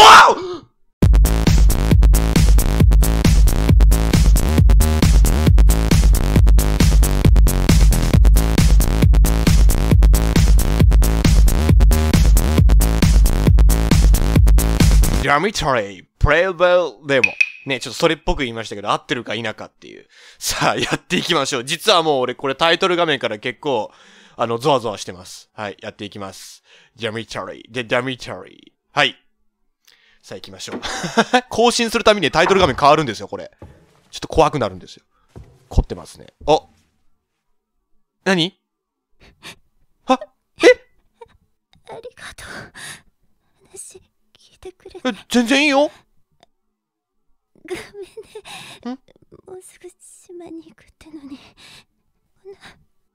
Wow! ャミ r m レイ、o r y p l a ね、ちょっとそれっぽく言いましたけど、合ってるか否かっていう。さあ、やっていきましょう。実はもう俺これタイトル画面から結構、あの、ゾワゾワしてます。はい、やっていきます。ジャミチャ t o r y The d o はい。さあ行きましょう。更新するためにタイトル画面変わるんですよ、これ。ちょっと怖くなるんですよ。凝ってますね。あ何あ えありがとう。話、聞いてくれて。全然いいよ。ごめんね。もうすぐ島に行くってのに。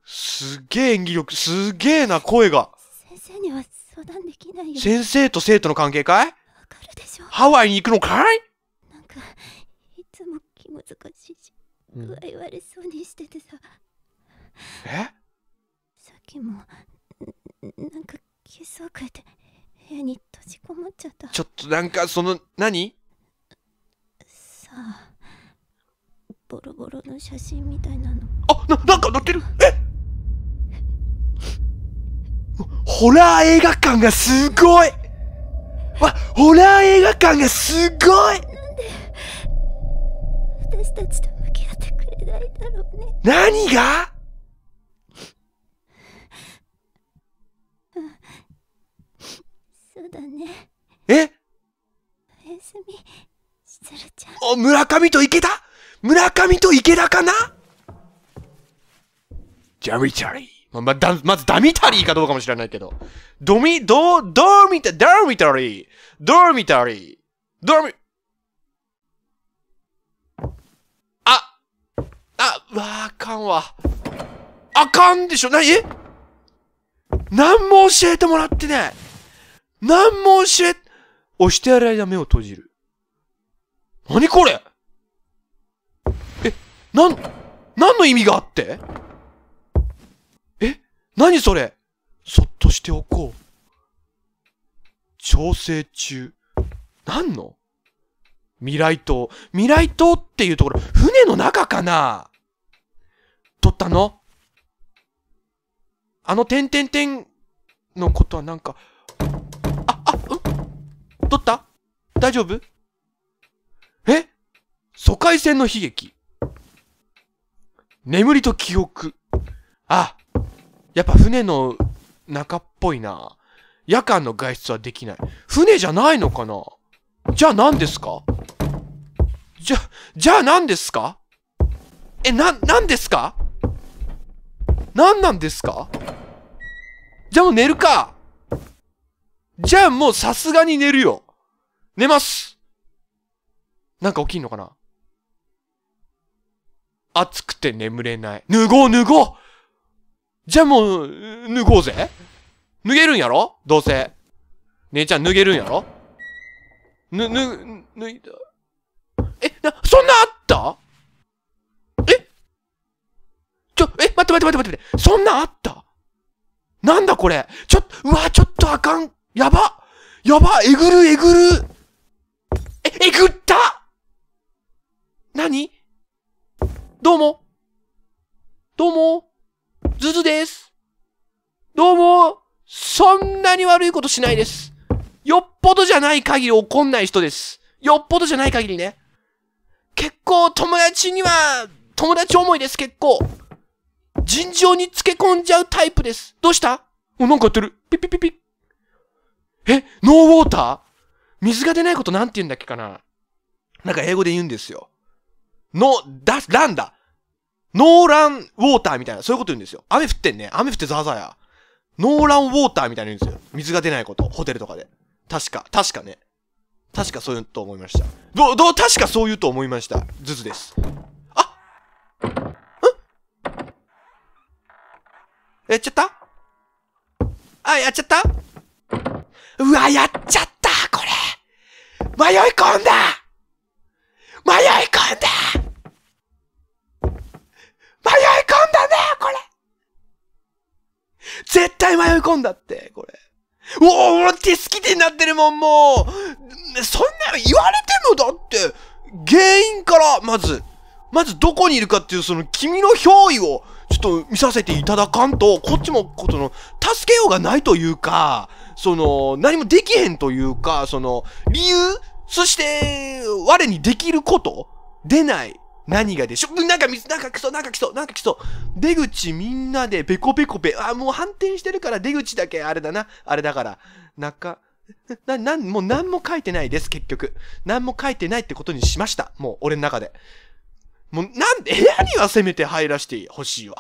すげえ演技力、すげえな声が。先生には相談できないよ。先生と生徒の関係かいハワイに行くのかいなんかいつも気難しいし具合悪そうにしててさ、えさっきもなんかケースを変えて部屋に閉じこもっちゃったちょっとなんかその何さあボロボロの写真みたいなのあななんか乗ってるえホラー映画館がすごいわホラー映画館がすごい私たちと向き合ってくれないだろうね何がそうだねえおやすみしずるちゃんお村上と池田村上と池田かなジャミチャリーまあ、だ、まずダミタリーかどうかも知らないけど。ドミ、ド、ドミタ、ドミタリードミタリードミ、ああ、うわあかんわ。あかんでしょなに何も教えてもらってない何も教え、押してやる間目を閉じる。何これえ、なん、何の意味があって何それそっとしておこう。調整中。何の未来島。未来島っていうところ、船の中かな撮ったのあの点々点のことはなんか、あ、あ、うん撮った大丈夫え疎開船の悲劇。眠りと記憶。あ、やっぱ船の中っぽいな。夜間の外出はできない。船じゃないのかなじゃあ何ですかじゃ、じゃあ何ですかえ、な、何ですか何なんですかじゃあもう寝るかじゃあもうさすがに寝るよ寝ますなんか起きんのかな暑くて眠れない。脱ごう脱ごうじゃあもう、脱ごうぜ。脱げるんやろどうせ。姉ちゃん脱げるんやろぬ、ぬ、ぬ、いえ、な、そんなあったえちょ、え、待って待って待って待って。そんなあったなんだこれちょっ、うわ、ちょっとあかん。やばやばえぐるえぐるえ、えぐった何どうもどうもズズです。どうも、そんなに悪いことしないです。よっぽどじゃない限り怒んない人です。よっぽどじゃない限りね。結構友達には、友達思いです、結構。尋常につけ込んじゃうタイプです。どうしたお、なんかやってる。ピピピピ。え、ノーウォーター水が出ないことなんて言うんだっけかななんか英語で言うんですよ。の、だ、ランだ。ノーランウォーターみたいな、そういうこと言うんですよ。雨降ってんね。雨降ってザーザーや。ノーランウォーターみたいな言うんですよ。水が出ないこと。ホテルとかで。確か、確かね。確かそういうと思いました。ど、ど、確かそう言うと思いました。ズズです。あんえ、やっちゃったあ、やっちゃったうわ、やっちゃったこれ迷い込んだ迷い込んだ絶対迷い込んだって、これ。おお、俺手好きでになってるもん、もう。そんな言われてもだって、原因から、まず、まずどこにいるかっていうその君の憑依をちょっと見させていただかんと、こっちもことの助けようがないというか、その何もできへんというか、その理由、そして我にできること出ない何がでしょなんか水、なんか来そう、なんか来そう、なんか来そう。出口みんなでペコペコペ、あ、もう反転してるから出口だけあれだな。あれだから。中、な、なん、もう何も書いてないです、結局。何も書いてないってことにしました。もう、俺の中で。もう、なんで、部屋にはせめて入らせてほしいわ。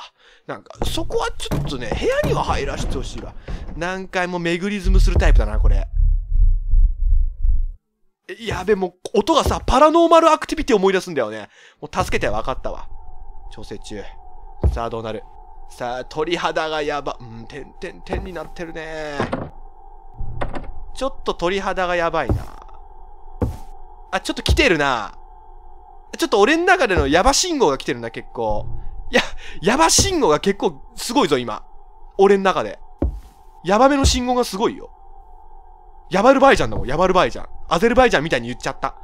なんか、そこはちょっとね、部屋には入らせてほしいわ。何回もメグリズムするタイプだな、これ。やべ、もう、音がさ、パラノーマルアクティビティ思い出すんだよね。もう助けて分かったわ。調整中。さあ、どうなるさあ、鳥肌がやば、うん、てんてんてんになってるね。ちょっと鳥肌がやばいな。あ、ちょっと来てるな。ちょっと俺の中でのヤバ信号が来てるな、結構。いや、ヤバ信号が結構すごいぞ、今。俺の中で。ヤバめの信号がすごいよ。ヤバる場合じゃんだもん、ヤバるばいじゃん。アゼルバイジャンみたいに言っちゃった。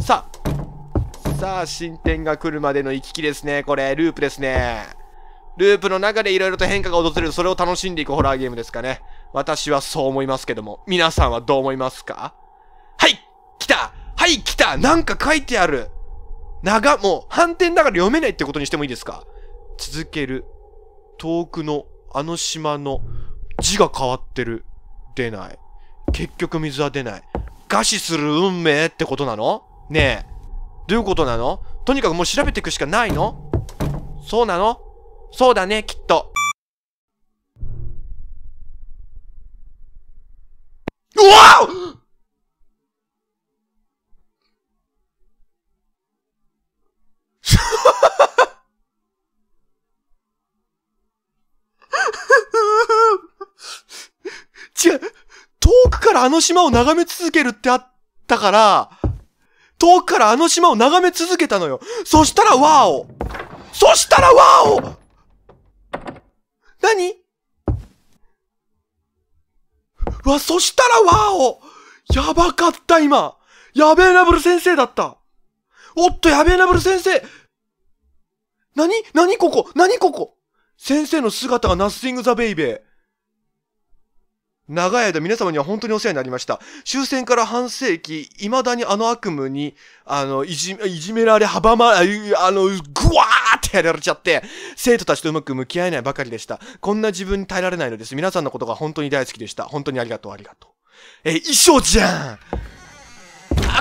さあ。さあ、進展が来るまでの行き来ですね。これ、ループですね。ループの中で色々と変化が訪れる、それを楽しんでいくホラーゲームですかね。私はそう思いますけども、皆さんはどう思いますかはい来たはい来たなんか書いてある長、もう、反転だから読めないってことにしてもいいですか続ける。遠くの、あの島の、字が変わってる。出ない。結局水は出ない。餓死する運命ってことなのねえ。どういうことなのとにかくもう調べていくしかないのそうなのそうだね、きっと。うわからあの島を眺め続けるってあったから、遠くからあの島を眺め続けたのよ。そしたらワーオそしたらワーオ何うわ、そしたらワーオやばかった今やべえなぶる先生だったおっと、やべえなぶる先生何何ここ何ここ先生の姿がナッシングザベイベー。長い間皆様には本当にお世話になりました。終戦から半世紀、未だにあの悪夢に、あの、いじ、いじめられ、阻ま、あの、ぐわーってやられちゃって、生徒たちとうまく向き合えないばかりでした。こんな自分に耐えられないのです。皆さんのことが本当に大好きでした。本当にありがとう、ありがとう。え、衣装じゃんあ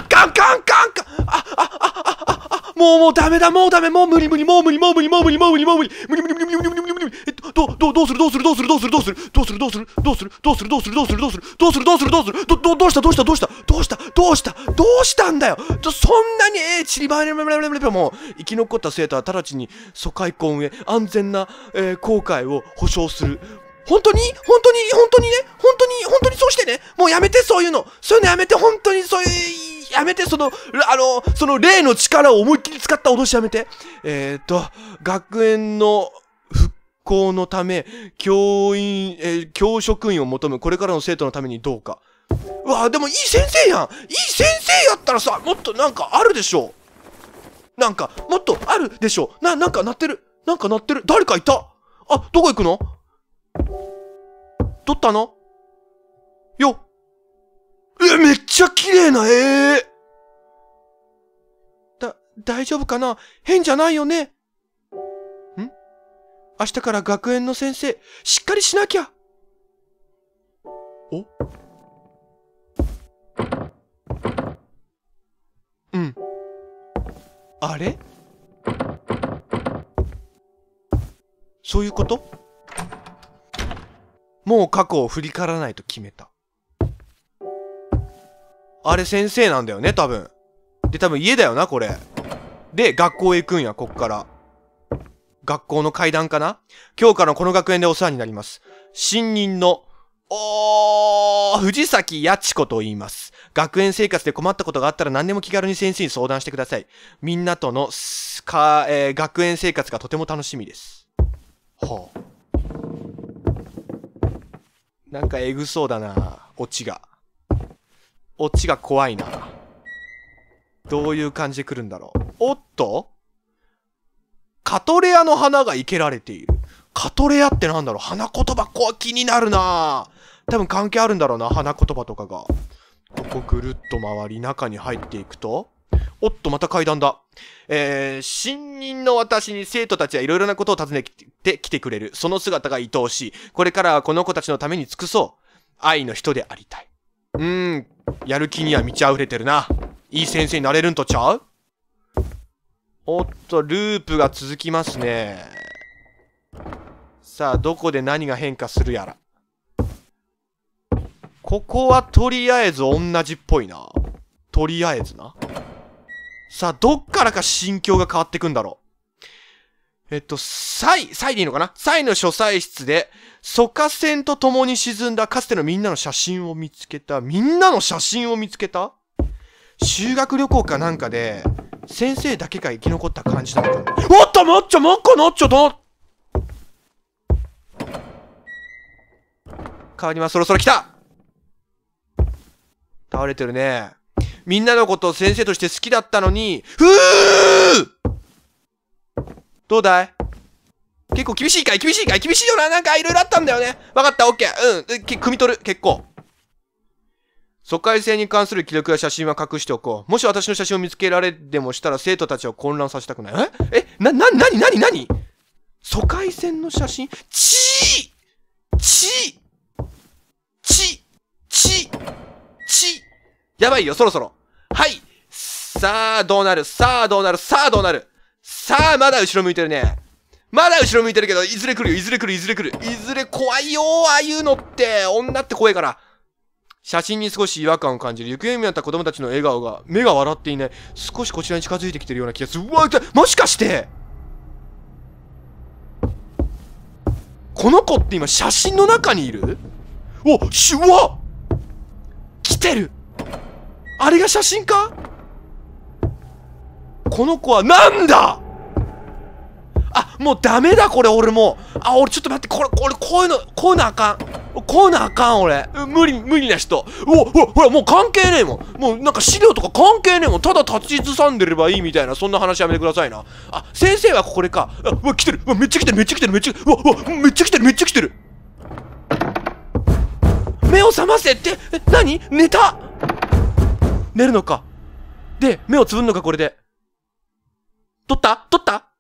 かんかんかんかんあ、あ、あ、あ、あ、もうもうダメだもうダメもう無理無理もう無理もう無理もう無理もう無理もう無理無理無理無理無理無理無理無理無理無無無無無無無理、理、理、理、理、理、理、えっとどうどうするどうするどうするどうするどうするどうするどうするどうするどうするどうするどうするどうするどうするどうするどう理、無どどどうしたどうしたどうしたどうしたどうしたどうしたんだよそんなに無理、ちりば理、無理、無理、無理、生き残った生徒は直ちに疎開理、へ安全な、え理、航海を保証する本当に本当に本当にね本当に本当にそうしてねもうやめてそういうのそういうのやめて本当にそういうやめて、その、あの、その例の力を思いっきり使った脅しやめて。えっ、ー、と、学園の復興のため、教員、えー、教職員を求む、これからの生徒のためにどうか。うわでもいい先生やんいい先生やったらさ、もっとなんかあるでしょなんか、もっとあるでしょな、なんか鳴ってる。なんか鳴ってる。誰かいたあ、どこ行くの撮ったのよっえ、めっちゃ綺麗な絵だ、大丈夫かな変じゃないよねん明日から学園の先生、しっかりしなきゃおうん。あれそういうこともう過去を振り返らないと決めた。あれ先生なんだよね、多分。で、多分家だよな、これ。で、学校へ行くんや、こっから。学校の階段かな今日からこの学園でお世話になります。新任の、おー、藤崎八千子と言います。学園生活で困ったことがあったら何でも気軽に先生に相談してください。みんなとの、か、えー、学園生活がとても楽しみです。はあ。なんかエグそうだな、オチが。オチが怖いな。どういう感じで来るんだろう。おっとカトレアの花が生けられている。カトレアってなんだろう花言葉怖気になるな多分関係あるんだろうな花言葉とかが。ここぐるっと回り、中に入っていくと、おっと、また階段だ。えー、新任の私に生徒たちはいろいろなことを尋ねてきてくれる。その姿が愛おしい。これからはこの子たちのために尽くそう。愛の人でありたい。うーん、やる気には満ち溢れてるな。いい先生になれるんとちゃうおっと、ループが続きますね。さあ、どこで何が変化するやら。ここはとりあえず同じっぽいな。とりあえずな。さあ、どっからか心境が変わってくんだろう。えっと、サイ、サイでいいのかなサイの書斎室で、蘇火船と共に沈んだかつてのみんなの写真を見つけた。みんなの写真を見つけた修学旅行かなんかで、先生だけが生き残った感じだった。おっともっちゃ真っ赤なっちゃだ変わります。そろそろ来た倒れてるね。みんなのことを先生として好きだったのに、ふぅーどうだい結構厳しいかい厳しいかい厳しいよななんかいろいろあったんだよね。わかった、オッケー。うん。汲み取る。結構。疎開性に関する記録や写真は隠しておこう。もし私の写真を見つけられでもしたら生徒たちを混乱させたくない。ええな、な、なになになに疎開線の写真ちーちーちちちやばいよ、そろそろ。はいさあ、どうなるさあ、どうなるさあ、どうなるさあ、まだ後ろ向いてるね。まだ後ろ向いてるけど、いずれ来るよ、いずれ来る、いずれ来る。いずれ怖いよああいうのって。女って怖いから。写真に少し違和感を感じる。行方不明なった子供たちの笑顔が、目が笑っていない。少しこちらに近づいてきてるような気がする。うわ、痛いもしかしてこの子って今写真の中にいるおし、うわ来てるあれが写真かこの子はなんだもうダメだこれ俺もうあ俺ちょっと待ってこれこれこういうのこういうのあかんこういうのあかん俺無理無理な人うわほらもう関係ねえもんもうなんか資料とか関係ねえもんただ立ちずさんでればいいみたいなそんな話やめてくださいなあ先生はこれかうわ来てるうわめっちゃ来てるめっちゃ来てるめっちゃうわうわめっちゃ来てるめっちゃ来てる目を覚ませってえ何寝た寝るのかで目をつぶんのかこれで取った取った